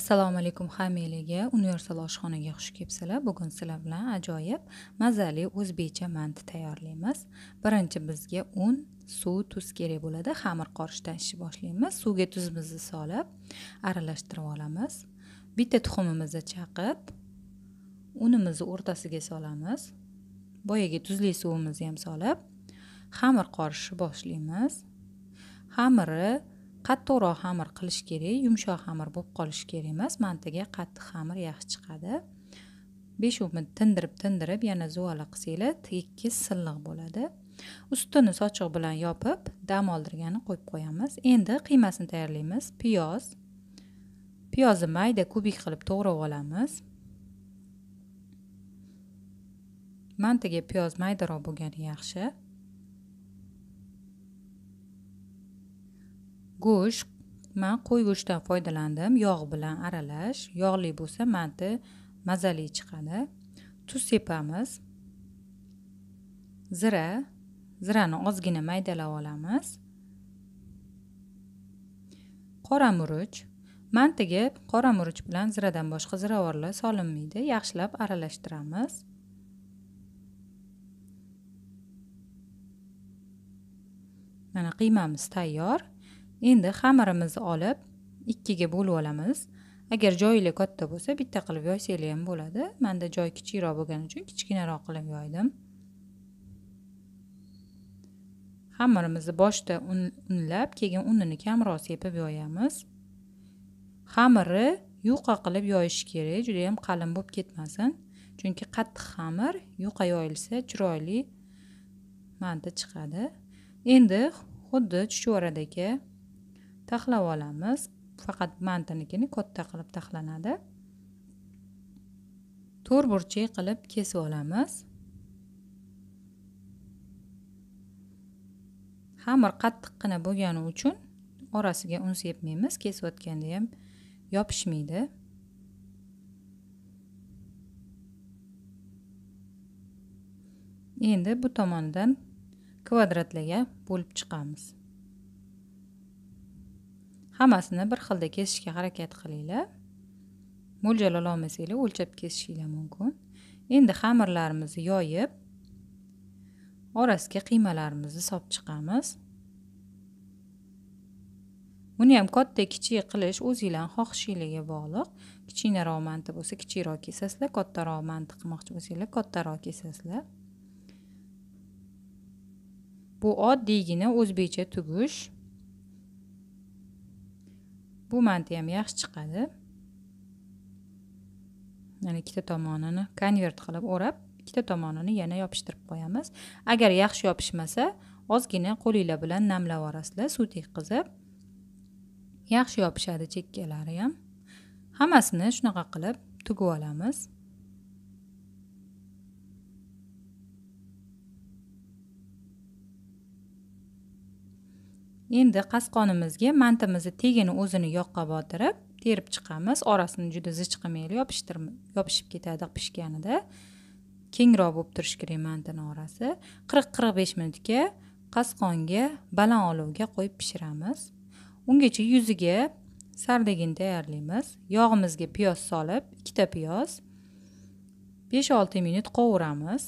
assalomu alaykum hammanglarga universal oshxonaga xush kelibsizlar bugun sizlar bilan ajoyib mazali o'zbekcha manti tayyorlaymiz birinchi bizga un suv tuz kerak bo'ladi xamir qorishdan ishni boshlaymiz suvga tuzimizni solib aralashtirib olamiz bitta tuxumimizni chaqib unimizni o'rtasiga solamiz boyagi tuzli suvimizni ham solib xamir qorishni boshlaymiz xamiri qattiqroq xamir qilish kerak yumshoq xamir bo'lib qolishi kerak emas mantiga qattiq xamir yaxshi chiqadi besh o'n minut tindirib tindirib yana zuvala qilsanglar tekis silliq bo'ladi ustini sochiq bilan yopib dam oldirgani qo'yib qo'yamiz endi qiymasini tayyorlaymiz piyoz piyozni mayda kubik qilib to'g'rab olamiz mantiga piyoz maydaroq bo'lgani yaxshi go'sht man qo'y go'shtidan foydalandim yog' bilan aralash yog'li bo'lsa manti mazali chiqadi tuz sepamiz zira zirani ozgina maydalab olamiz qora murch mantiga qora murch bilan ziradan boshqa ziravorlar solinmaydi yaxshilab aralashtiramiz mana qiymamiz tayyor endi xamirimizni olib ikkiga bo'lib olamiz agar joyingiz katta bo'lsa bitta qilib yoysanglar ham bo'ladi manda joy kichikroq bo'lgani uchun kichkinaroq qilib yoydim xamirimizni boshida unlab keyin unini kamroq sepib yoyamiz xamiri yuqa qilib yoyish kerak juda ham qalin bo'lib ketmasin chunki qattiq xamir yuqa yoyilsa chiroyli manta chiqadi endi xuddi chuchvoradagi taxlab olamiz faqat mantinikini katta qilib taxlanadi to'rtburchak qilib kesib olamiz xamir qattiqqina bo'lgani uchun orasiga un sepmaymiz kesayotganda ham yopishmaydi endi bu tomondan kvadratlarga bo'lib chiqamiz hammasini bir xilda kesishga harakat qilinglar mo'ljal ololmasanglar o'lchab kesishinglar mumkin endi xamirlarimizni yoyib orasiga qiymalarimizni solib chiqamiz buni ham katta kichik qilish o'zinglarni xohishinglarga bog'liq kichikroq manti bo'lsa kichikroq kesasizlar kattaroq manti qilmoqchi bo'lsanglar kattaroq kesasizlar bu oddiygina o'zbekcha tugush bu manti ham yaxshi chiqadi mana ikkita tomonini konvert qilib o'rab ikkita tomonini yana yopishtirib qo'yamiz agar yaxshi yopishmasa ozgina qo'linglar bilan namlab yuborasizlar suv tekkizib yaxshi yopishadi chekkalari ham hammasini shunaqa qilib tugib olamiz endi qasqonimizga mantimizni tegini o'zini yoqqa botirib terib chiqamiz orasini juda zich qilmaylik yopishtirib yopishib ketadi pishganida kengroq bo'lib turishi kerak mantini orasi qirq qirq besh minutga qasqonga baland olovga qo'yib pishiramiz ungacha yuziga sardigin tayyorlaymiz yog'imizga piyoz solib ikkita piyoz besh olti minut qovuramiz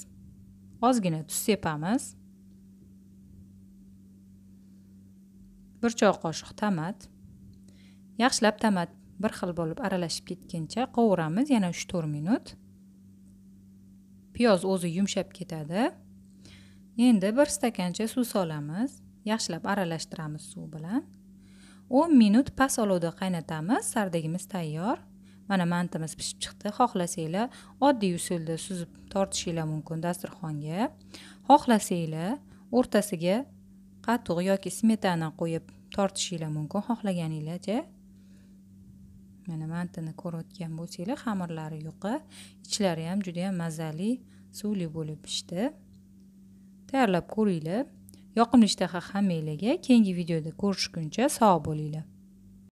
ozgina tuz sepamiz bir choy qoshiq tamat yaxshilab tamat bir xil bo'lib aralashib ketguncha qovuramiz yana uch to'rt minut piyoz o'zi yumshab ketadi endi bir stakancha suv solamiz yaxshilab aralashtiramiz suv bilan o'n minut past olovda qaynatamiz sardigimiz tayyor mana mantimiz pishib chiqdi xohlasanglar oddiy usulda suzib tortishinglar mumkin dasturxonga xohlasanglar o'rtasiga qatiq yoki smetana qo'yib tortishinglar mumkin xohlaganinglarcha mana mantini ko'rayotgan bo'lsanglar xamirlari yuqi ichlari ham juda yam mazali suvli bo'lib pishdi tayyorlab ko'ringlar yoqimli ishtaha hammanglarga keyingi videoda ko'rishguncha sog' bo'linglar